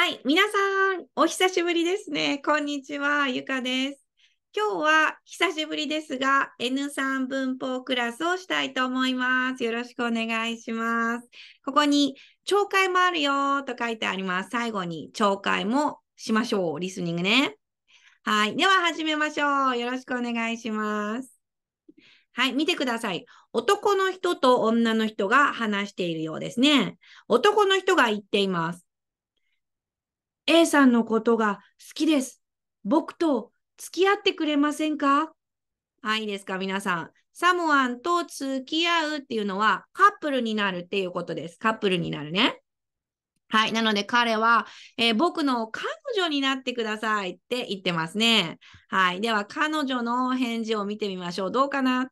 はい、皆さん、お久しぶりですね。こんにちは、ゆかです。今日は久しぶりですが、N3 文法クラスをしたいと思います。よろしくお願いします。ここに、懲戒もあるよと書いてあります。最後に懲戒もしましょう。リスニングね。はい、では始めましょう。よろしくお願いします。はい、見てください。男の人と女の人が話しているようですね。男の人が言っています。A さんのことが好きです。僕と付き合ってくれませんかはい、いいですか、皆さん。サムワンと付き合うっていうのはカップルになるっていうことです。カップルになるね。はい。なので彼は、えー、僕の彼女になってくださいって言ってますね。はい。では彼女の返事を見てみましょう。どうかな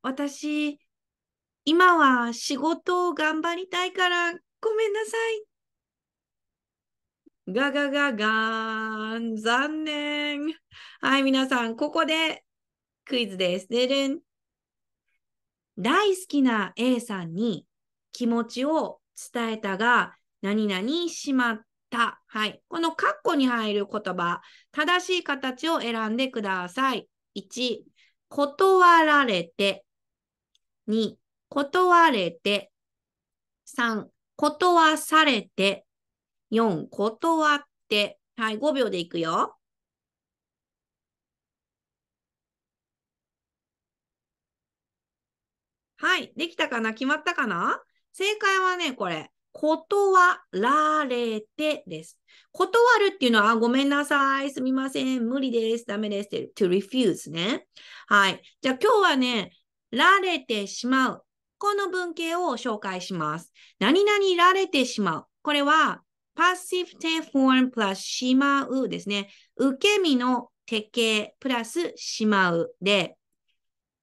私、今は仕事を頑張りたいからごめんなさい。ガガガガーン残念はい、皆さん、ここでクイズです。でるん。大好きな A さんに気持ちを伝えたが、何々しまった。はい。このカッコに入る言葉、正しい形を選んでください。1、断られて。2、断れて。3、断されて。4、断って。はい、5秒でいくよ。はい、できたかな決まったかな正解はね、これ。断られてです。断るっていうのは、あ、ごめんなさい、すみません、無理です、ダメですって、to refuse ね。はい。じゃあ今日はね、られてしまう。この文型を紹介します。何々られてしまう。これは、パッシブ定フォームプラスしまうですね。受け身の手形プラスしまうで、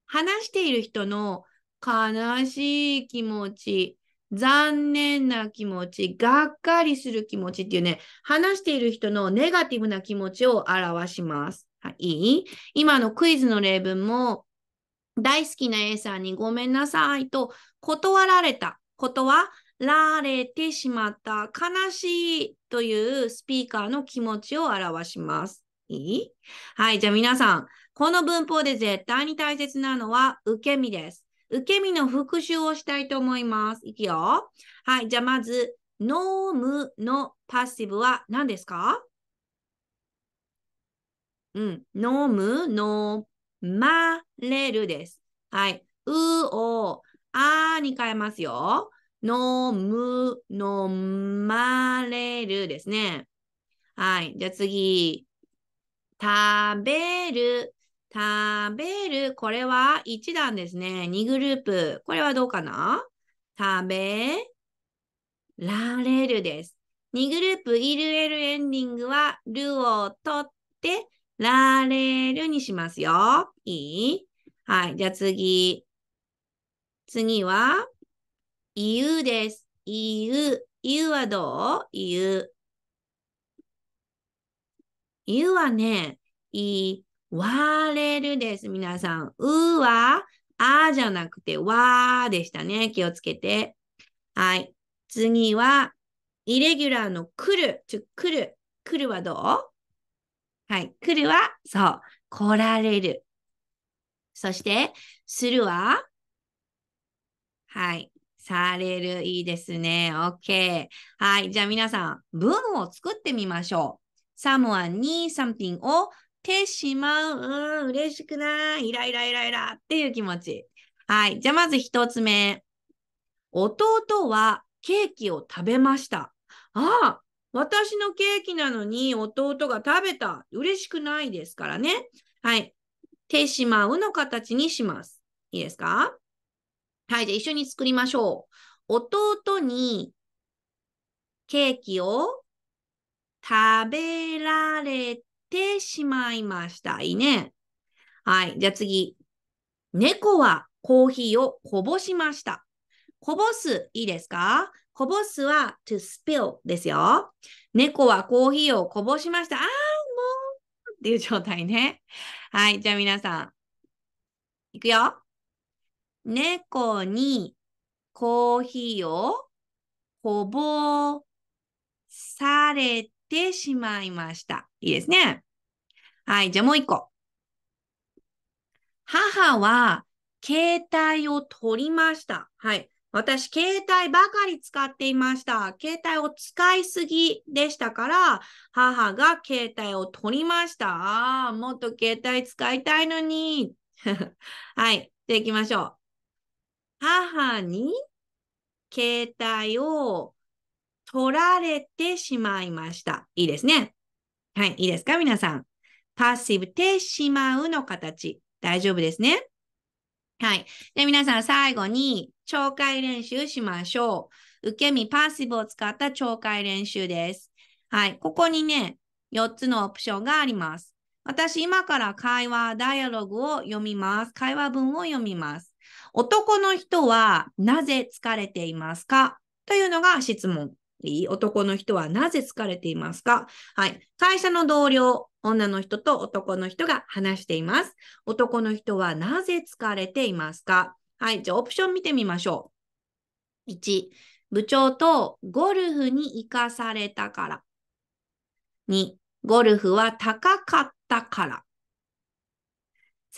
話している人の悲しい気持ち、残念な気持ち、がっかりする気持ちっていうね、話している人のネガティブな気持ちを表します。はい、今のクイズの例文も、大好きな A さんにごめんなさいと断られたことはられてしまった悲しいというスピーカーの気持ちを表します。いいはい、じゃあ皆さん、この文法で絶対に大切なのは受け身です。受け身の復習をしたいと思います。いくよ。はい、じゃあまず、飲むのパッシブは何ですかうん、飲む、飲まれるです。はい、うをあに変えますよ。飲む、飲まれるですね。はい。じゃあ次。食べる、食べる。これは1段ですね。2グループ。これはどうかな食べられるです。2グループ、いるえるエンディングは、るを取って、られるにしますよ。いいはい。じゃあ次。次は、言うです。言う。言うはどう言う。言うはね、言われるです。皆さん。うは、あじゃなくて、わでしたね。気をつけて。はい。次は、イレギュラーの来る。ちょ、来る。来るはどうはい。来るは、そう。来られる。そして、するははい。される。いいですね。OK。はい。じゃあ皆さん、文を作ってみましょう。someone に something をてしまう。うん、嬉しくない。イライライライラっていう気持ち。はい。じゃあまず一つ目。弟はケーキを食べました。ああ、私のケーキなのに弟が食べた。嬉しくないですからね。はい。てしまうの形にします。いいですかはい、じゃあ一緒に作りましょう。弟にケーキを食べられてしまいました。いいね。はい、じゃあ次。猫はコーヒーをこぼしました。こぼす、いいですかこぼすは to spill ですよ。猫はコーヒーをこぼしました。あー、もうっていう状態ね。はい、じゃあ皆さん。いくよ。猫にコーヒーをこぼされてしまいました。いいですね。はい、じゃあもう一個。母は携帯を取りました。はい。私、携帯ばかり使っていました。携帯を使いすぎでしたから、母が携帯を取りました。ああ、もっと携帯使いたいのに。はい。じあ行きましょう。母に携帯を取られてしまいました。いいですね。はい、いいですか皆さん。パッシブ、てしまうの形。大丈夫ですね。はい。で、皆さん最後に懲戒練習しましょう。受け身、パッシブを使った懲戒練習です。はい。ここにね、4つのオプションがあります。私、今から会話、ダイアログを読みます。会話文を読みます。男の人はなぜ疲れていますかというのが質問。いい男の人はなぜ疲れていますかはい。会社の同僚、女の人と男の人が話しています。男の人はなぜ疲れていますかはい。じゃあ、オプション見てみましょう。1、部長とゴルフに行かされたから。2、ゴルフは高かったから。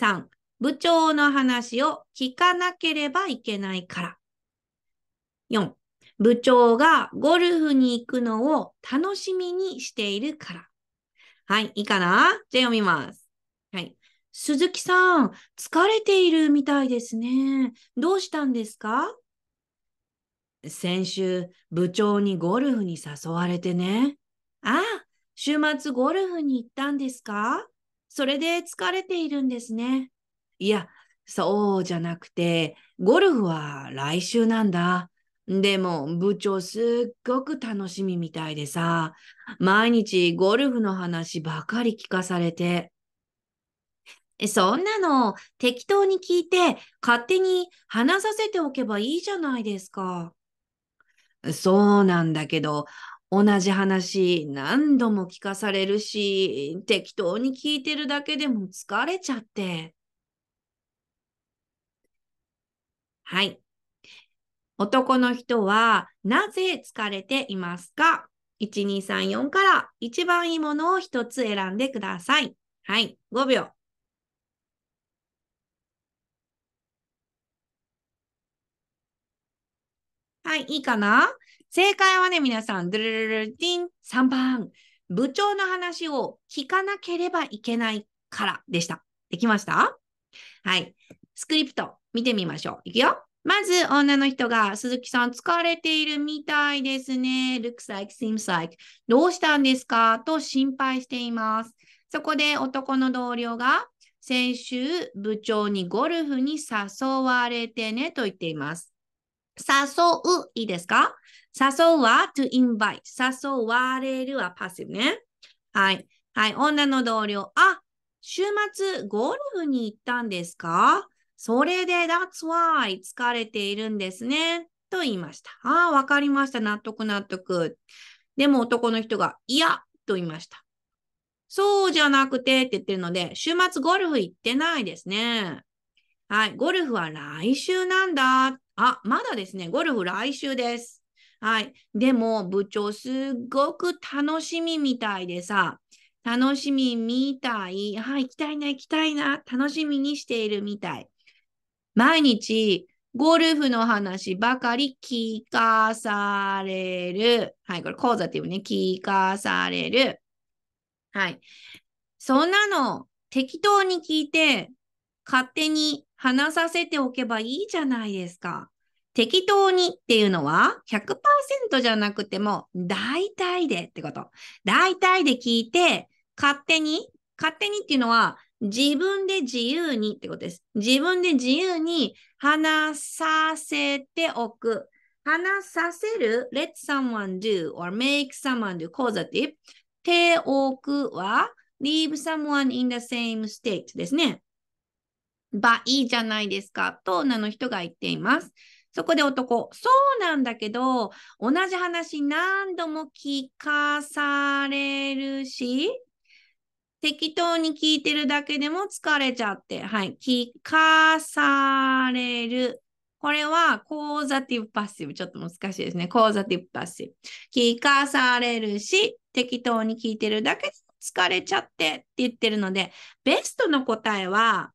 3、部長の話を聞かなければいけないから。4、部長がゴルフに行くのを楽しみにしているから。はい、いいかなじゃあ読みます。はい。鈴木さん、疲れているみたいですね。どうしたんですか先週、部長にゴルフに誘われてね。ああ、週末ゴルフに行ったんですかそれで疲れているんですね。いや、そうじゃなくて、ゴルフは来週なんだ。でも、部長すっごく楽しみみたいでさ、毎日ゴルフの話ばかり聞かされて。そんなの適当に聞いて勝手に話させておけばいいじゃないですか。そうなんだけど、同じ話何度も聞かされるし、適当に聞いてるだけでも疲れちゃって。はい。男の人はなぜ疲れていますか ?1234 から一番いいものを一つ選んでください。はい。5秒。はい、いいかな正解はね、皆さん、ドゥルルルィン3番。部長の話を聞かなければいけないからでした。できましたはい。スクリプト。見てみましょう。いくよ。まず、女の人が、鈴木さん、疲れているみたいですね。looks like, seems like. どうしたんですかと心配しています。そこで男の同僚が、先週、部長にゴルフに誘われてねと言っています。誘う、いいですか誘うは to invite。誘われるはパスね。はい。はい。女の同僚、あ、週末ゴルフに行ったんですかそれで That's why 疲れているんですね。と言いました。ああ、わかりました。納得納得。でも男の人が、いや、と言いました。そうじゃなくてって言ってるので、週末ゴルフ行ってないですね。はい、ゴルフは来週なんだ。あ、まだですね。ゴルフ来週です。はい。でも、部長、すごく楽しみみたいでさ、楽しみみたい。はい、行きたいな、行きたいな、楽しみにしているみたい。毎日ゴルフの話ばかり聞かされる。はい、これ講座っていうね、聞かされる。はい。そんなの適当に聞いて勝手に話させておけばいいじゃないですか。適当にっていうのは100%じゃなくても大体でってこと。大体で聞いて勝手に、勝手にっていうのは自分で自由にってことです。自分で自由に話させておく。話させる let someone do or make someone do causative. ておくは leave someone in the same state ですね。ばいいじゃないですかと女の人が言っています。そこで男、そうなんだけど、同じ話何度も聞かされるし、適当に聞いてるだけでも疲れちゃって、はい、聞かされる。これは、コーザティブパッシブ。ちょっと難しいですね。コーザティブパッシブ。聞かされるし、適当に聞いてるだけで疲れちゃってって言ってるので、ベストの答えは、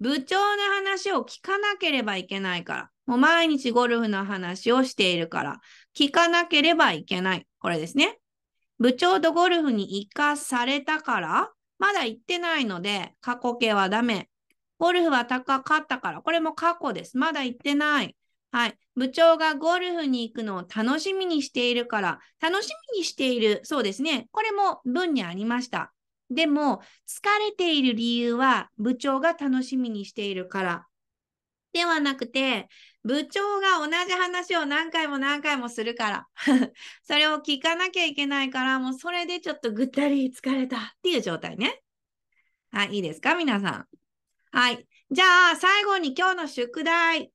部長の話を聞かなければいけないから。もう毎日ゴルフの話をしているから。聞かなければいけない。これですね。部長とゴルフに行かされたから、まだ行ってないので、過去形はダメ。ゴルフは高かったから、これも過去です。まだ行ってない。はい。部長がゴルフに行くのを楽しみにしているから、楽しみにしている。そうですね。これも文にありました。でも、疲れている理由は部長が楽しみにしているからではなくて、部長が同じ話を何回も何回もするから、それを聞かなきゃいけないから、もうそれでちょっとぐったり疲れたっていう状態ね。はい、いいですか皆さん。はい。じゃあ、最後に今日の宿題。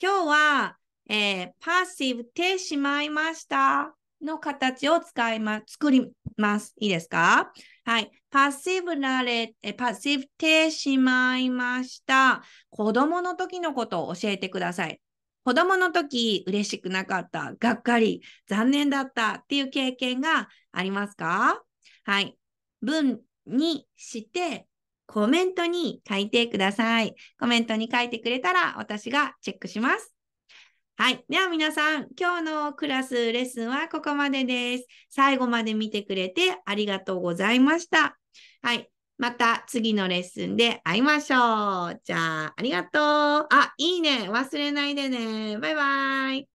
今日は、えー、パッシブてしまいました。の形を使います。作ります。いいですかはい。パッシブなれ、パッシブてしまいました。子供の時のことを教えてください。子供の時、嬉しくなかった、がっかり、残念だったっていう経験がありますかはい。文にして、コメントに書いてください。コメントに書いてくれたら私がチェックします。はい。では皆さん、今日のクラスレッスンはここまでです。最後まで見てくれてありがとうございました。はい。また次のレッスンで会いましょう。じゃあ、ありがとう。あ、いいね。忘れないでね。バイバイ。